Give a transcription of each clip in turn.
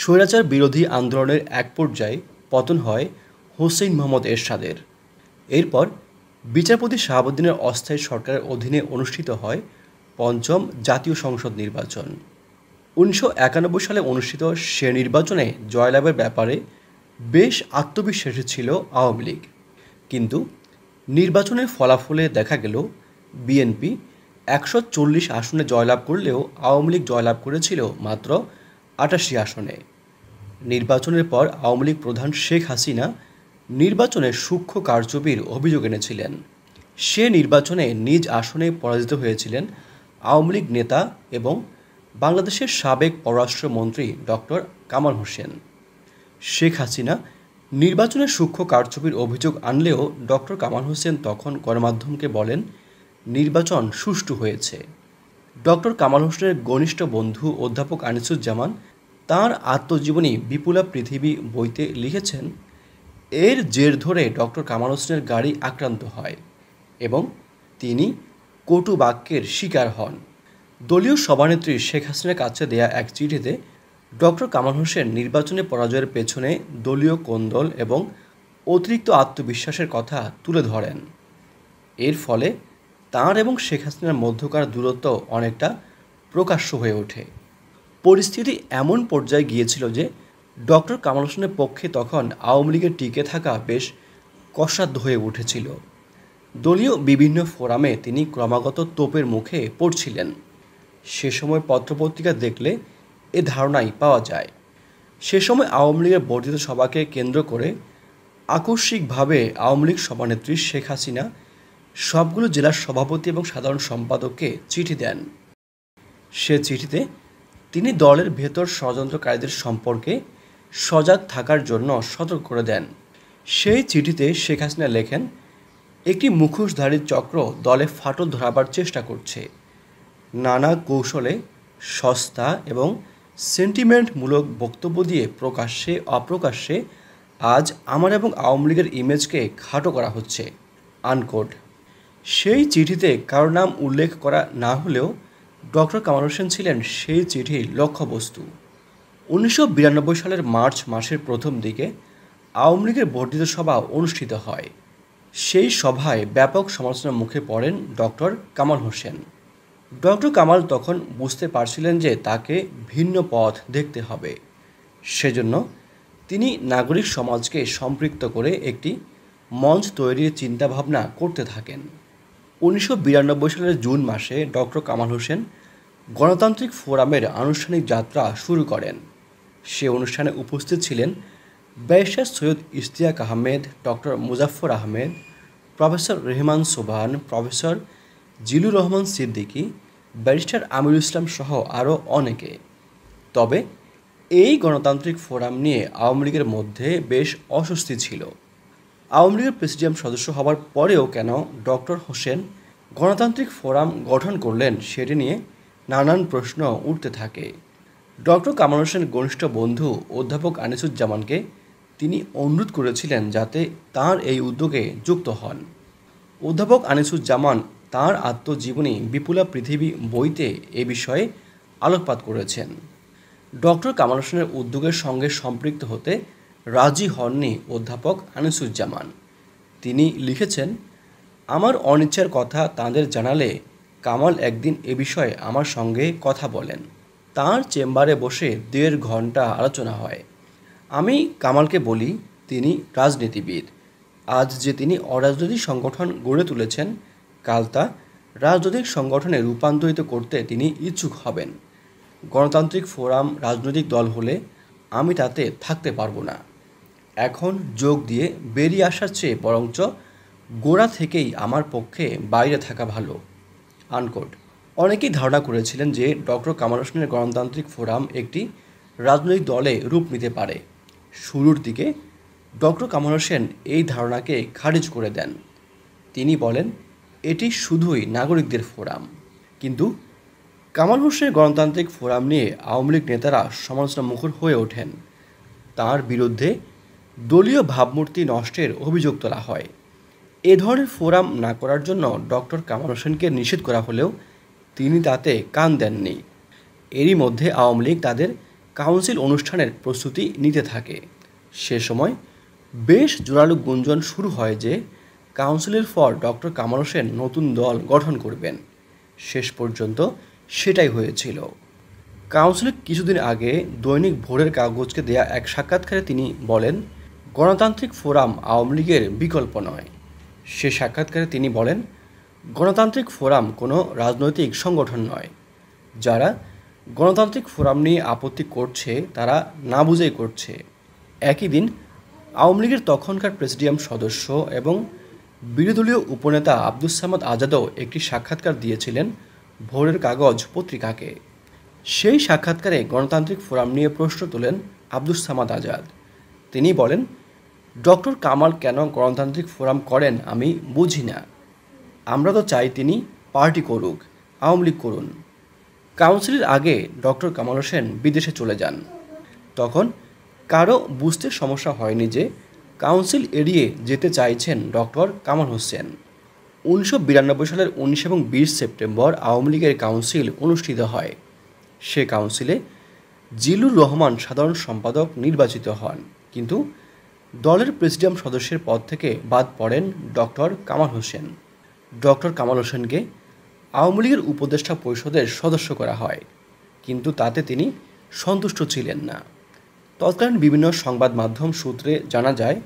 স্বৈরাচার বিরোধী আন্দোলনের এক পর্যায়ে পতন হয় হোসেন মোহাম্মদ এরশাদের এরপর বিচারপতি শাহাবুদ্দিনের অস্থায়ী সরকারের অধীনে অনুষ্ঠিত হয় পঞ্চম জাতীয় সংসদ নির্বাচন উনিশশো একানব্বই সালে অনুষ্ঠিত সে নির্বাচনে জয়লাভের ব্যাপারে বেশ আত্মবিশ্বাসী ছিল আওয়ামী লীগ কিন্তু নির্বাচনের ফলাফলে দেখা গেল বিএনপি একশো চল্লিশ আসনে জয়লাভ করলেও আওয়ামী লীগ জয়লাভ করেছিল মাত্র আটাশি আসনে নির্বাচনের পর আওয়ামী লীগ প্রধান শেখ হাসিনা নির্বাচনে সূক্ষ্ম কারচুপির অভিযোগ এনেছিলেন সে নির্বাচনে নিজ আসনে পরাজিত হয়েছিলেন আওয়ামী লীগ নেতা এবং বাংলাদেশের সাবেক পররাষ্ট্রমন্ত্রী ডক্টর কামাল হোসেন শেখ হাসিনা নির্বাচনে সূক্ষ্ম কারচুপির অভিযোগ আনলেও ডক্টর কামাল হোসেন তখন গণমাধ্যমকে বলেন নির্বাচন সুষ্ঠু হয়েছে ডক্টর কামাল হোসেনের ঘনিষ্ঠ বন্ধু অধ্যাপক আনিসুজ্জামান তার আত্মজীবনী বিপুলা পৃথিবী বইতে লিখেছেন এর জের ধরে ডক্টর কামাল হোসেনের গাড়ি আক্রান্ত হয় এবং তিনি কটু বাক্যের শিকার হন দলীয় সভানেত্রী শেখ হাসিনার কাছে দেয়া এক চিঠিতে ডক্টর কামাল হোসেন নির্বাচনে পরাজয়ের পেছনে দলীয় কোন্দল এবং অতিরিক্ত আত্মবিশ্বাসের কথা তুলে ধরেন এর ফলে তার এবং শেখ হাসিনার মধ্যকার দূরত্ব অনেকটা প্রকাশ্য হয়ে ওঠে পরিস্থিতি এমন পর্যায়ে গিয়েছিল যে ডক্টর কামাল হোসেনের পক্ষে তখন আওয়ামী লীগের টিকে থাকা বেশ কষাধ্য হয়ে উঠেছিল দলীয় বিভিন্ন ফোরামে তিনি ক্রমাগত তোপের মুখে পড়ছিলেন সে সময় পত্রপত্রিকা দেখলে এ ধারণাই পাওয়া যায় সে সময় আওয়ামী লীগের বর্ধিত সভাকে কেন্দ্র করে আকস্মিকভাবে আওয়ামী লীগ সভানেত্রী শেখ হাসিনা সবগুলো জেলার সভাপতি এবং সাধারণ সম্পাদককে চিঠি দেন সে চিঠিতে তিনি দলের ভেতর ষড়যন্ত্রকারীদের সম্পর্কে সজাগ থাকার জন্য সতর্ক করে দেন সেই চিঠিতে শেখ হাসিনা লেখেন একটি মুখোশধারী চক্র দলে ফাটল ধরাবার চেষ্টা করছে নানা কৌশলে সস্তা এবং সেন্টিমেন্টমূলক বক্তব্য দিয়ে প্রকাশ্যে অপ্রকাশ্যে আজ আমার এবং আওয়ামী লীগের ইমেজকে খাটো করা হচ্ছে আনকোড সেই চিঠিতে কারোর নাম উল্লেখ করা না হলেও ডক্টর কামাল হোসেন ছিলেন সেই চিঠির লক্ষ্যবস্তু উনিশশো সালের মার্চ মাসের প্রথম দিকে আওয়ামী লীগের বর্ধিত সভা অনুষ্ঠিত হয় সেই সভায় ব্যাপক সমালোচনার মুখে পড়েন ডক্টর কামাল হোসেন ডক্টর কামাল তখন বুঝতে পারছিলেন যে তাকে ভিন্ন পথ দেখতে হবে সেজন্য তিনি নাগরিক সমাজকে সম্পৃক্ত করে একটি মঞ্চ তৈরির চিন্তাভাবনা করতে থাকেন উনিশশো সালের জুন মাসে ডক্টর কামাল হোসেন গণতান্ত্রিক ফোরামের আনুষ্ঠানিক যাত্রা শুরু করেন সে অনুষ্ঠানে উপস্থিত ছিলেন barrister Syed Ishtiaq Ahmed doctor Muzaffar Ahmed professor Rehman Sobhan professor Zillur Rahman Siddiqui barrister Amir Islam সহ আরও অনেকে তবে এই গণতান্ত্রিক ফোরাম নিয়ে আওয়ামী লীগের মধ্যে বেশ অস্বস্তি ছিল আওয়ামী লীগের প্রেসিডিয়াম সদস্য হবার পরেও কেন ডক্টর হোসেন গণতান্ত্রিক ফোরাম গঠন করলেন সেটি নিয়ে নানান প্রশ্ন উঠতে থাকে ডক্টর কামাল হোসেন ঘনিষ্ঠ বন্ধু অধ্যাপক আনিসুজ্জামানকে তিনি অনুরোধ করেছিলেন যাতে তার এই উদ্যোগে যুক্ত হন অধ্যাপক আনিসুজ্জামান তার আত্মজীবনী বিপুলা পৃথিবী বইতে এ বিষয়ে আলোকপাত করেছেন ডক্টর কামাল হোসেনের উদ্যোগের সঙ্গে সম্পৃক্ত হতে রাজি হননি অধ্যাপক আনিসুজ্জামান তিনি লিখেছেন আমার অনিচ্ছার কথা তাঁদের জানালে কামাল একদিন এ বিষয়ে আমার সঙ্গে কথা বলেন তার চেম্বারে বসে দেড় ঘন্টা আলোচনা হয় আমি কামালকে বলি তিনি রাজনীতিবিদ আজ যে তিনি অরাজনৈতিক সংগঠন গড়ে তুলেছেন কাল তা রাজনৈতিক সংগঠনে রূপান্তরিত করতে তিনি ইচ্ছুক হবেন গণতান্ত্রিক ফোরাম রাজনৈতিক দল হলে আমি তাতে থাকতে পারবো না এখন যোগ দিয়ে বেরিয়ে আসার চেয়ে বরঞ্চ গোড়া থেকেই আমার পক্ষে বাইরে থাকা ভালো আনকোট অনেকেই ধারণা করেছিলেন যে ডক্টর কামাল হোসেনের গণতান্ত্রিক ফোরাম একটি রাজনৈতিক দলে রূপ নিতে পারে শুরুর দিকে ডক্টর কামাল হোসেন এই ধারণাকে খারিজ করে দেন তিনি বলেন এটি শুধুই নাগরিকদের ফোরাম কিন্তু কামাল হোসেনের গণতান্ত্রিক ফোরাম নিয়ে আওয়ামী লীগ নেতারা সমালোচনা মুখর হয়ে ওঠেন তার বিরুদ্ধে দলীয় ভাবমূর্তি নষ্টের অভিযোগ তোলা হয় এ ধরনের ফোরাম না করার জন্য ডক্টর কামাল হোসেনকে নিষেধ করা হলেও তিনি তাতে কান দেননি এরই মধ্যে আওয়ামী লীগ তাদের কাউন্সিল অনুষ্ঠানের প্রস্তুতি নিতে থাকে সে সময় বেশ জোরালো গুঞ্জন শুরু হয় যে কাউন্সিলের পর ডক্টর কামাল হোসেন নতুন দল গঠন করবেন শেষ পর্যন্ত সেটাই হয়েছিল কাউন্সিলের কিছুদিন আগে দৈনিক ভোরের কাগজকে দেয়া এক সাক্ষাৎকারে তিনি বলেন গণতান্ত্রিক ফোরাম আওয়ামী লীগের বিকল্প নয় সে সাক্ষাৎকারে তিনি বলেন গণতান্ত্রিক ফোরাম কোনো রাজনৈতিক সংগঠন নয় যারা গণতান্ত্রিক ফোরাম নিয়ে আপত্তি করছে তারা না বুঝেই করছে একই দিন আওয়ামী লীগের তখনকার প্রেসিডিয়াম সদস্য এবং বিরোধীদলীয় উপনেতা আব্দুস সামাদ আজাদও একটি সাক্ষাৎকার দিয়েছিলেন ভোরের কাগজ পত্রিকাকে সেই সাক্ষাৎকারে গণতান্ত্রিক ফোরাম নিয়ে প্রশ্ন তোলেন আব্দুল সামাদ আজাদ তিনি বলেন ডক্টর কামাল কেন গণতান্ত্রিক ফোরাম করেন আমি বুঝি না আমরা তো চাই তিনি পার্টি করুক আওয়ামী লীগ করুন কাউন্সিলের আগে ডক্টর কামাল হোসেন বিদেশে চলে যান তখন কারো বুঝতে সমস্যা হয়নি যে কাউন্সিল এড়িয়ে যেতে চাইছেন ডক্টর কামাল হোসেন উনিশশো বিরানব্বই সালের উনিশ এবং বিশ সেপ্টেম্বর আওয়ামী লীগের কাউন্সিল অনুষ্ঠিত হয় সে কাউন্সিলে জিলুর রহমান সাধারণ সম্পাদক নির্বাচিত হন কিন্তু দলের প্রেসিডিয়াম সদস্যের পদ থেকে বাদ পড়েন ডক্টর কামাল হোসেন ডক্টর কামাল হোসেনকে আওয়ামী লীগের উপদেষ্টা পরিষদের সদস্য করা হয় কিন্তু তাতে তিনি সন্তুষ্ট ছিলেন না তৎকালীন বিভিন্ন সংবাদ মাধ্যম সূত্রে জানা যায়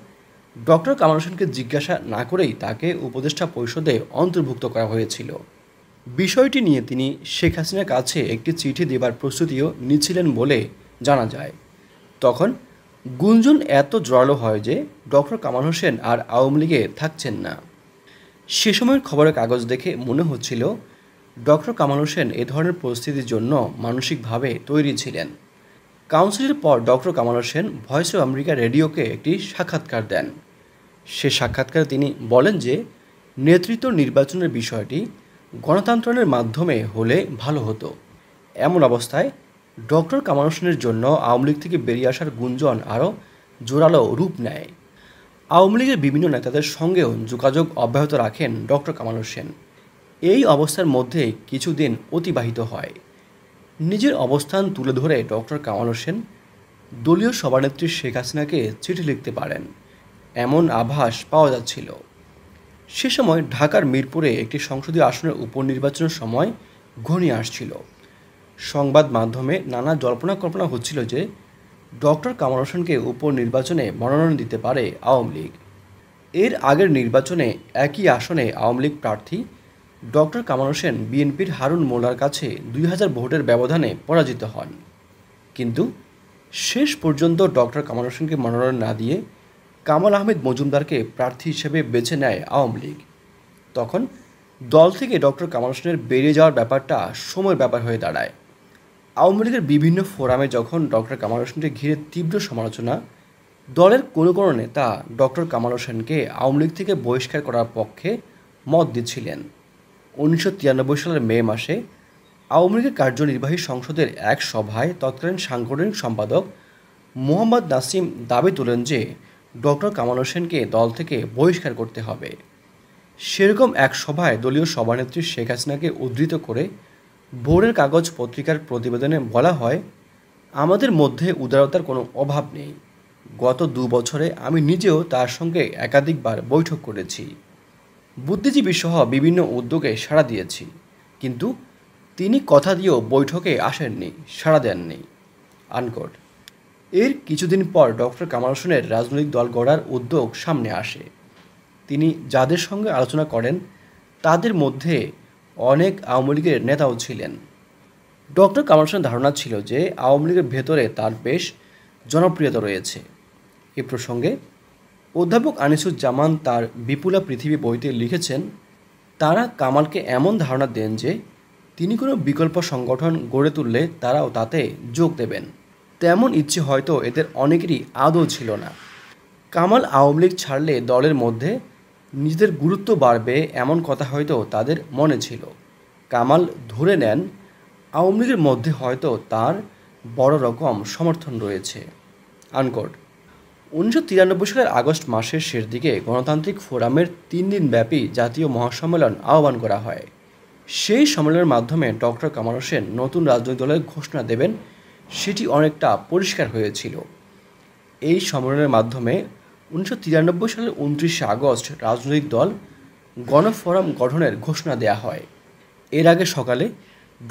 ডক্টর কামাল হোসেনকে জিজ্ঞাসা না করেই তাকে উপদেষ্টা পরিষদে অন্তর্ভুক্ত করা হয়েছিল বিষয়টি নিয়ে তিনি শেখ হাসিনার কাছে একটি চিঠি দেবার প্রস্তুতিও নিচ্ছিলেন বলে জানা যায় তখন গুঞ্জন এত জোরালো হয় যে ডক্টর কামাল হোসেন আর আওয়ামী লীগে থাকছেন না সে সময়ের খবরের কাগজ দেখে মনে হচ্ছিল ডক্টর কামাল হোসেন এ ধরনের পরিস্থিতির জন্য মানসিকভাবে তৈরি ছিলেন কাউন্সিলের পর doctor Kamal Hossain voice of America রেডিওকে একটি সাক্ষাৎকার দেন সে সাক্ষাৎকারে তিনি বলেন যে নেতৃত্ব নির্বাচনের বিষয়টি গণতন্ত্রের মাধ্যমে হলে ভালো হতো এমন অবস্থায় ডক্টর কামাল হোসেনের জন্য আওয়ামী লীগ থেকে বেরিয়ে আসার গুঞ্জন আরও জোরালো রূপ নেয় আওয়ামী লীগের বিভিন্ন নেতাদের সঙ্গেও যোগাযোগ অব্যাহত রাখেন ডক্টর কামাল হোসেন এই অবস্থার মধ্যে কিছুদিন অতিবাহিত হয় নিজের অবস্থান তুলে ধরে ডক্টর কামাল হোসেন দলীয় সভানেত্রী শেখ হাসিনাকে চিঠি লিখতে পারেন এমন আভাস পাওয়া যাচ্ছিল সে সময় ঢাকার মিরপুরে একটি সংসদীয় আসনের উপনির্বাচনের সময় ঘনিয়ে আসছিল সংবাদ মাধ্যমে নানা জল্পনা কল্পনা হচ্ছিল যে ডক্টর কামাল হোসেনকে উপ নির্বাচনে মনোনয়ন দিতে পারে আওয়ামী লীগ এর আগের নির্বাচনে একই আসনে আওয়ামী লীগ প্রার্থী ডক্টর কামাল হোসেন বিএনপির হারুন মোল্লার কাছে দুই হাজার ভোটের ব্যবধানে পরাজিত হন কিন্তু শেষ পর্যন্ত ডক্টর কামাল হোসেনকে মনোনয়ন না দিয়ে কামাল আহমেদ মজুমদারকে প্রার্থী হিসেবে বেছে নেয় আওয়ামী লীগ তখন দল থেকে ডক্টর কামাল হোসেনের বেরিয়ে যাওয়ার ব্যাপারটা সময়ের ব্যাপার হয়ে দাঁড়ায় আওয়ামী লীগের বিভিন্ন ফোরামে যখন ডক্টর কামাল হোসেনকে ঘিরে তীব্র সমালোচনা দলের কোনো কোনো নেতা ডক্টর কামাল হোসেনকে আওয়ামী লীগ থেকে বহিষ্কার করার পক্ষে মত দিচ্ছিলেন উনিশশো তিরানব্বই সালের মে মাসে আওয়ামী লীগের কার্যনির্বাহী সংসদের এক সভায় তৎকালীন সাংগঠনিক সম্পাদক মোহাম্মদ নাসিম দাবি তোলেন যে ডক্টর কামাল হোসেনকে দল থেকে বহিষ্কার করতে হবে সেরকম এক সভায় দলীয় সভানেত্রী শেখ হাসিনাকে উদ্ধৃত করে বোর্ডের কাগজ পত্রিকার প্রতিবেদনে বলা হয় আমাদের মধ্যে উদারতার কোনো অভাব নেই গত দু বছরে আমি নিজেও তার সঙ্গে একাধিকবার বৈঠক করেছি বুদ্ধিজীবী সহ বিভিন্ন উদ্যোগে সাড়া দিয়েছি কিন্তু তিনি কথা দিয়েও বৈঠকে আসেননি সাড়া দেননি আনকোট এর কিছুদিন পর ডক্টর কামাল হোসেনের রাজনৈতিক দল গড়ার উদ্যোগ সামনে আসে তিনি যাদের সঙ্গে আলোচনা করেন তাদের মধ্যে অনেক আওয়ামী লীগের নেতাও ছিলেন ডক্টর কামাল হোসেন ধারণা ছিল যে আওয়ামী লীগের ভেতরে তার বেশ জনপ্রিয়তা রয়েছে এ প্রসঙ্গে অধ্যাপক আনিসুজ্জামান তার বিপুলা পৃথিবী বইতে লিখেছেন তারা কামালকে এমন ধারণা দেন যে তিনি কোনো বিকল্প সংগঠন গড়ে তুললে তারাও তাতে যোগ দেবেন তেমন ইচ্ছে হয়তো এদের অনেকেরই আদৌ ছিল না কামাল আওয়ামী লীগ ছাড়লে দলের মধ্যে নিজেদের গুরুত্ব বাড়বে এমন কথা হয়তো তাদের মনে ছিল কামাল ধরে নেন আওয়ামী লীগের মধ্যে হয়তো তার বড় রকম সমর্থন রয়েছে আনকোট উনিশশো তিরানব্বই সালের আগস্ট মাসের শেষ দিকে গণতান্ত্রিক ফোরামের তিন দিন ব্যাপী জাতীয় মহাসম্মেলন আহ্বান করা হয় সেই সম্মেলনের মাধ্যমে ডক্টর কামাল হোসেন নতুন রাজনৈতিক দলের ঘোষণা দেবেন সেটি অনেকটা পরিষ্কার হয়েছিল এই সম্মেলনের মাধ্যমে উনিশশো তিরানব্বই সালের উনত্রিশে আগস্ট রাজনৈতিক দল গণফোরাম গঠনের ঘোষণা দেয়া হয় এর আগে সকালে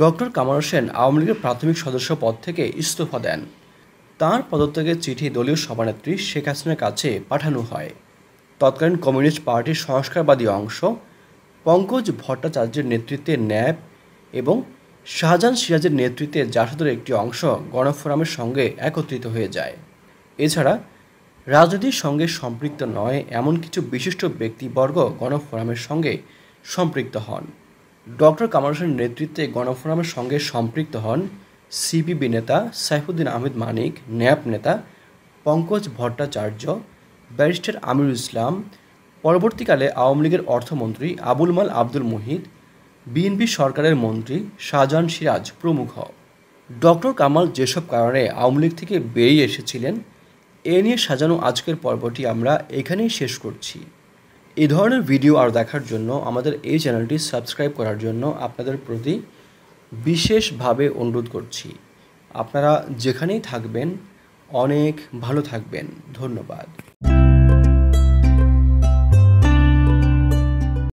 ডক্টর কামার হোসেন আওয়ামী লীগের প্রাথমিক সদস্য পদ থেকে ইস্তফা দেন তাঁর পদত্যাগের চিঠি দলীয় সভানেত্রী শেখ হাসিনার কাছে পাঠানো হয় তৎকালীন কমিউনিস্ট পার্টির সংস্কারবাদী অংশ পঙ্কজ ভট্টাচার্যের নেতৃত্বে ন্যাপ এবং শাহজাহান সিরাজের নেতৃত্বে জাসদের একটি অংশ গণফোরামের সঙ্গে একত্রিত হয়ে যায় এছাড়া রাজনীতির সঙ্গে সম্পৃক্ত নয় এমন কিছু বিশিষ্ট ব্যক্তিবর্গ গণফোরামের সঙ্গে সম্পৃক্ত হন ডক্টর কামাল হোসেনের নেতৃত্বে গণফোরামের সঙ্গে সম্পৃক্ত হন সিপিবি নেতা সাইফুদ্দিন আহমেদ মানিক ন্যাপ নেতা পঙ্কজ ভট্টাচার্য ব্যারিস্টার আমির ইসলাম পরবর্তীকালে আওয়ামী লীগের অর্থমন্ত্রী আবুল মাল আব্দুল মুহিত বিএনপি সরকারের মন্ত্রী শাহজাহান সিরাজ প্রমুখ ডক্টর কামাল যেসব কারণে আওয়ামী লীগ থেকে বেরিয়ে এসেছিলেন এ নিয়ে সাজানো আজকের পর্বটি আমরা এখানেই শেষ করছি এ ধরনের ভিডিও আর দেখার জন্য আমাদের এই চ্যানেলটি সাবস্ক্রাইব করার জন্য আপনাদের প্রতি বিশেষভাবে অনুরোধ করছি আপনারা যেখানেই থাকবেন অনেক ভালো থাকবেন ধন্যবাদ